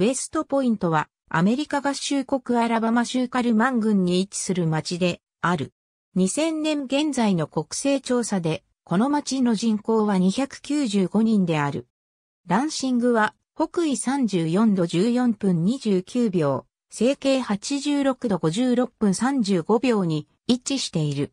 ウェストポイントはアメリカ合衆国アラバマ州カルマン郡に位置する町である。2000年現在の国勢調査で、この町の人口は295人である。ランシングは北緯34度14分29秒、西経86度56分35秒に位置している。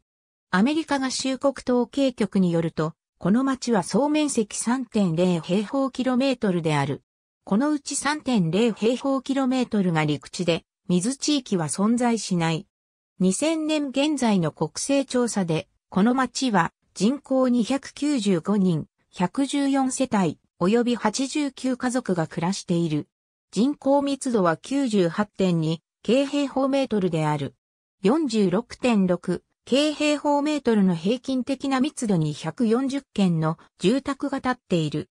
アメリカ合衆国統計局によると、この町は総面積3.0平方キロメートルである。このうち3.0平方キロメートルが陸地で、水地域は存在しない。2000年現在の国勢調査で、この町は人口295人、114世帯、及び89家族が暮らしている。人口密度は98.2、京平方メートルである。46.6、京平方メートルの平均的な密度に140軒の住宅が建っている。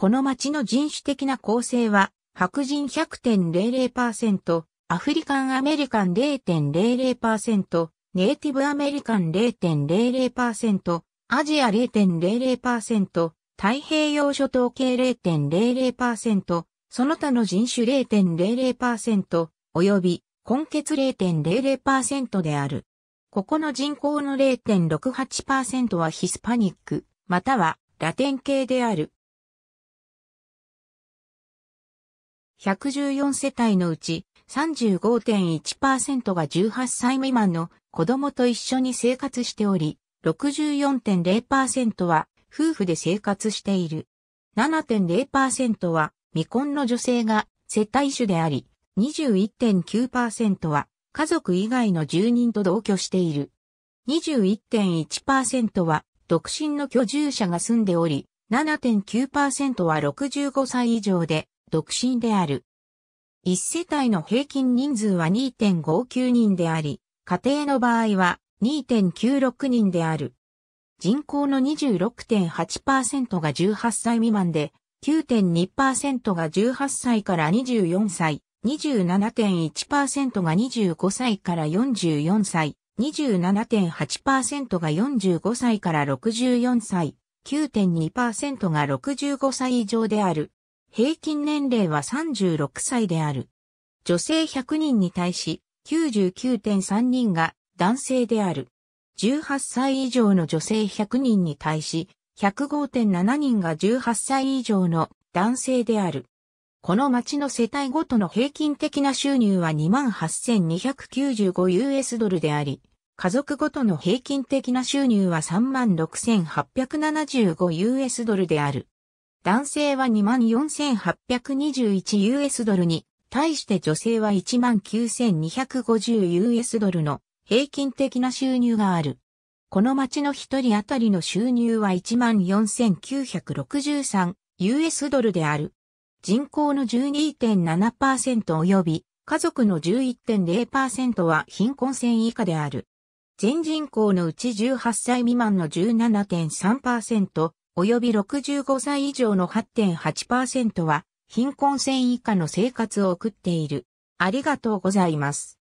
この町の人種的な構成は、白人100.00%、アフリカンアメリカン0.00%、ネイティブアメリカン0.00%、アジア0.00%、太平洋諸島系0.00%、その他の人種0.00%、及び、根血0.00%である。ここの人口の0.68%はヒスパニック、またはラテン系である。114世帯のうち35.1%が18歳未満の子供と一緒に生活しており、64.0%は夫婦で生活している。7.0%は未婚の女性が接待主であり、21.9%は家族以外の住人と同居している。21.1%は独身の居住者が住んでおり、7.9%は65歳以上で独身である。一世帯の平均人数は2.59人であり、家庭の場合は2.96人である。人口の26.8%が18歳未満で、9.2%が18歳から24歳、27.1%が25歳から44歳、27.8%が45歳から64歳、9.2%が65歳以上である。平均年齢は36歳である。女性100人に対し99.3人が男性である。18歳以上の女性100人に対し105.7人が18歳以上の男性である。この町の世帯ごとの平均的な収入は 28,295US ドルであり、家族ごとの平均的な収入は 36,875US ドルである。男性は 24,821US ドルに、対して女性は 19,250US ドルの平均的な収入がある。この町の一人当たりの収入は 14,963US ドルである。人口の12.7%及び家族の11.0%は貧困線以下である。全人口のうち18歳未満の17.3%、及び65歳以上の8.8%は貧困線以下の生活を送っている。ありがとうございます。